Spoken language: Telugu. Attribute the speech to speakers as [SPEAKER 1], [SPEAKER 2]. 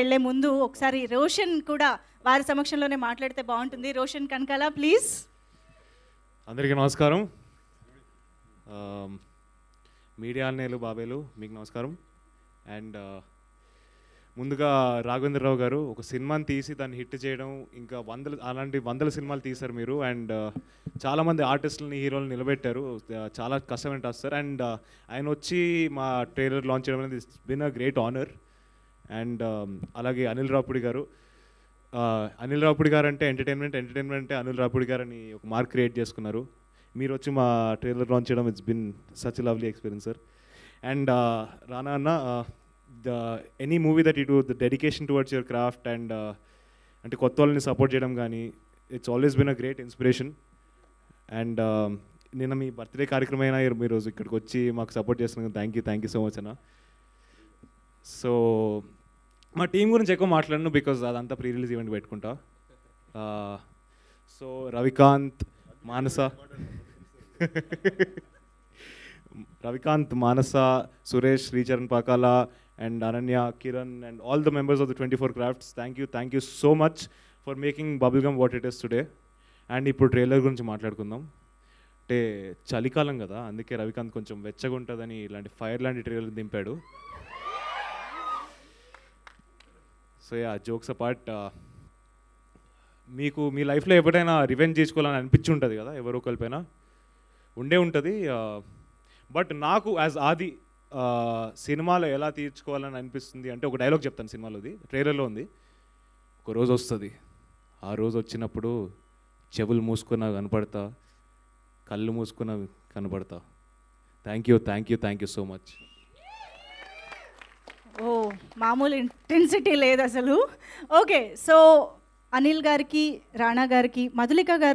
[SPEAKER 1] వెళ్ళే ముందు ఒకసారి రోషన్ కూడా వారి సమక్షంలోనే మాట్లాడితే బాగుంటుంది రోషన్ కనకాల ప్లీజ్
[SPEAKER 2] అందరికీ నమస్కారం మీడియా అన్నేలు బాబేలు మీకు నమస్కారం అండ్ ముందుగా రాఘవేంద్రరావు గారు ఒక సినిమాని తీసి దాన్ని హిట్ చేయడం ఇంకా వందలు అలాంటి వందల సినిమాలు తీశారు మీరు అండ్ చాలామంది ఆర్టిస్టులని హీరోలు నిలబెట్టారు చాలా కష్టమైన టాస్ సార్ అండ్ ఆయన వచ్చి మా ట్రైలర్ లాంచ్ చేయడం అనేది been a great honour and um, అలాగే అనిల్ రాపుడి గారు అనిల్ రాపుడి గారు అంటే ఎంటర్టైన్మెంట్ ఎంటర్టైన్మెంట్ అంటే అనిల్ రాపుడి గారు అని ఒక మార్క్ క్రియేట్ చేసుకున్నారు మీరు వచ్చి మా ట్రైలర్ లాంచ్ చేయడం it's been such lovely experience sir and Rana అన్న the any movie that it the dedication towards your craft and అంటే కొత్త వాళ్ళని సపోర్ట్ చేయడం కానీ it's always been a great inspiration and నిన్న మీ బర్త్డే కార్యక్రమం అయినా మీరు ఇక్కడికి వచ్చి మాకు సపోర్ట్ చేస్తున్నందుకు thank you thank you so much అన్న సో మా టీం గురించి ఎక్కువ మాట్లాడను బికాస్ అదంతా ప్రీ రిలీజ్ ఈవెంట్ పెట్టుకుంటా so Ravikanth Manasa Ravikanth Manasa Suresh Sricharan Pakala and Ananya Kiran and all the members of the twenty four crafts thank you thank you so much for making bubble gum what it is today and ఇప్పుడు ట్రైలర్ గురించి మాట్లాడుకుందాం అంటే చలికాలం కదా అందుకే రవికాంత్ కొంచెం వెచ్చగా ఉంటుందని ఇలాంటి ఫైర్ లాంటి ట్రైలర్ దింపాడు సో యా జోక్స్ అపార్ట్ మీకు మీ లైఫ్లో ఎప్పుడైనా రివెంజ్ చేసుకోవాలని అనిపించి ఉంటుంది కదా ఎవరో ఒకరిపైన ఉండే ఉంటుంది బట్ uh, నాకు యాజ్ ఆది uh, సినిమాలో ఎలా తీర్చుకోవాలని అనిపిస్తుంది అంటే ఒక డైలాగ్ చెప్తాను సినిమాలోది ట్రైలర్లో ఉంది ఒక రోజు వస్తుంది ఆ రోజు వచ్చినప్పుడు చెవులు మూసుకున్నా కనపడతా కళ్ళు మూసుకున్నా కనపడతా thank you thank you thank you so much
[SPEAKER 1] ఓ మామూలు ఇంటెన్సిటీ లేదు అసలు ఓకే సో అనిల్ గారికి రాణా గారికి మధులిక గారు